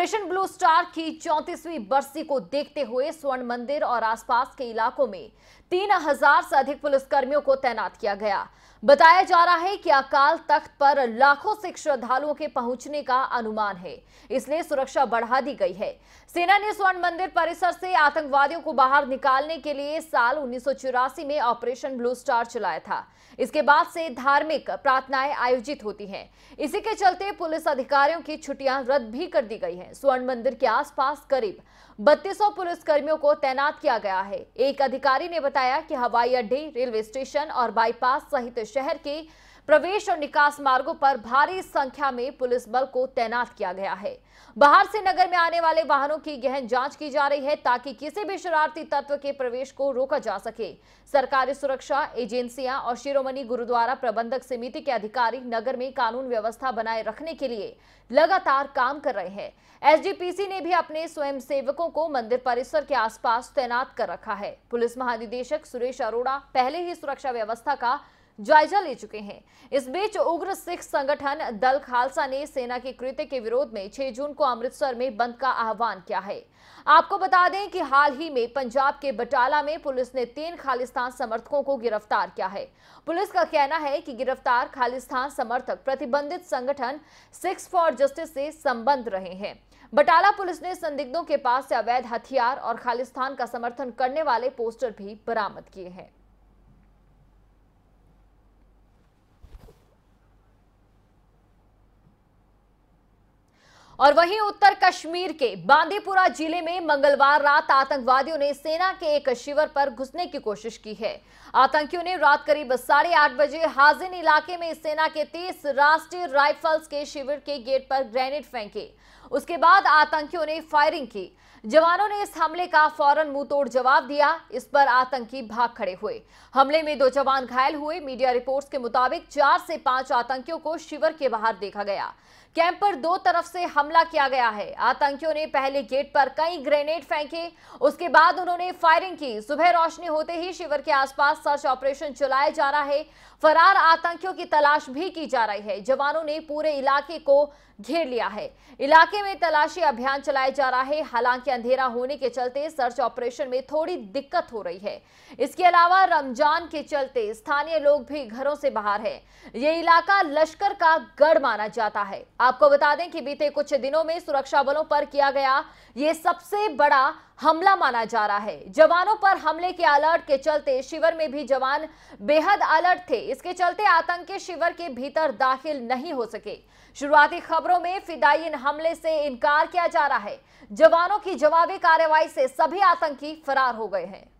Operation blue star की चौंतीसवीं बरसी को देखते हुए स्वर्ण मंदिर और आसपास के इलाकों में तीन हजार से अधिक पुलिसकर्मियों को तैनात किया गया बताया जा रहा है कि अकाल तख्त पर लाखों सिख श्रद्धालुओं के पहुंचने का अनुमान है इसलिए सुरक्षा बढ़ा दी गई है सेना ने स्वर्ण मंदिर परिसर से आतंकवादियों को बाहर निकालने के लिए साल उन्नीस में ऑपरेशन ब्लू स्टार चलाया था इसके बाद से धार्मिक प्रार्थनाएं आयोजित होती हैं इसी के चलते पुलिस अधिकारियों की छुट्टियां रद्द भी कर दी गई है स्वर्ण मंदिर के आसपास करीब पुलिस कर्मियों को तैनात किया गया है एक अधिकारी ने बताया कि हवाई अड्डे रेलवे स्टेशन और बाईपास सहित शहर के प्रवेश और निकास मार्गों पर भारी संख्या में पुलिस बल को तैनात किया गया है बाहर से नगर में आने वाले वाहनों की गहन जांच की जा रही है ताकि किसी भी शरारती तत्व के प्रवेश को रोका जा सके सरकारी सुरक्षा एजेंसियां और शिरोमणि गुरुद्वारा प्रबंधक समिति के अधिकारी नगर में कानून व्यवस्था बनाए रखने के लिए लगातार काम कर रहे हैं एसजीपीसी ने भी अपने स्वयं सेवकों को मंदिर परिसर के आसपास तैनात कर रखा है पुलिस महानिदेशक सुरेश अरोड़ा पहले ही सुरक्षा व्यवस्था का जायजा ले चुके हैं इस बीच उग्र सिख संगठन दल खालसा ने सेना के कृत्य के विरोध में 6 जून को अमृतसर में बंद का आह्वान किया है आपको बता दें कि हाल ही में पंजाब के बटाला में पुलिस ने तीन खालिस्तान समर्थकों को गिरफ्तार किया है पुलिस का कहना है कि गिरफ्तार खालिस्तान समर्थक प्रतिबंधित संगठन सिक्स फॉर जस्टिस से संबंध रहे हैं बटाला पुलिस ने संदिग्धों के पास से अवैध हथियार और खालिस्तान का समर्थन करने वाले पोस्टर भी बरामद किए हैं और वहीं उत्तर कश्मीर के बांदीपुरा जिले में मंगलवार रात आतंकवादियों ने सेना के एक शिविर पर घुसने की कोशिश की है आतंकियों ने रात करीब साढ़े आठ बजे हाजिन इलाके में सेना के तीस राष्ट्रीय राइफल्स के शिविर के गेट पर ग्रेनेड फेंके उसके बाद आतंकियों ने फायरिंग की जवानों ने इस हमले का फौरन तोड़ जवाब दिया इस पर आतंकी भाग खड़े हुए हमले में दो जवान घायल हुए मीडिया रिपोर्ट्स के मुताबिक चार से पांच आतंकियों को शिविर के बाहर देखा गया कैंप पर दो तरफ से हमला किया गया है आतंकियों ने पहले गेट पर कई ग्रेनेड फेंके उसके बाद उन्होंने फायरिंग की सुबह रोशनी होते ही शिविर के आसपास सर्च ऑपरेशन चलाया जा रहा है फरार आतंकियों की तलाश भी की जा रही है जवानों ने पूरे इलाके को घेर लिया है इलाके इलाके में तलाशी अभियान चलाया जा रहा है हालांकि अंधेरा होने के चलते सर्च ऑपरेशन में थोड़ी दिक्कत हो रही है इसके अलावा रमजान के चलते स्थानीय लोग भी घरों से बाहर हैं। ये इलाका लश्कर का गढ़ माना जाता है आपको बता दें कि बीते कुछ दिनों में सुरक्षा बलों पर किया गया ये सबसे बड़ा हमला माना जा रहा है जवानों पर हमले के अलर्ट के चलते शिविर में भी जवान बेहद अलर्ट थे इसके चलते आतंकी शिविर के भीतर दाखिल नहीं हो सके शुरुआती खबरों में फिदाइन हमले से इनकार किया जा रहा है जवानों की जवाबी कार्रवाई से सभी आतंकी फरार हो गए हैं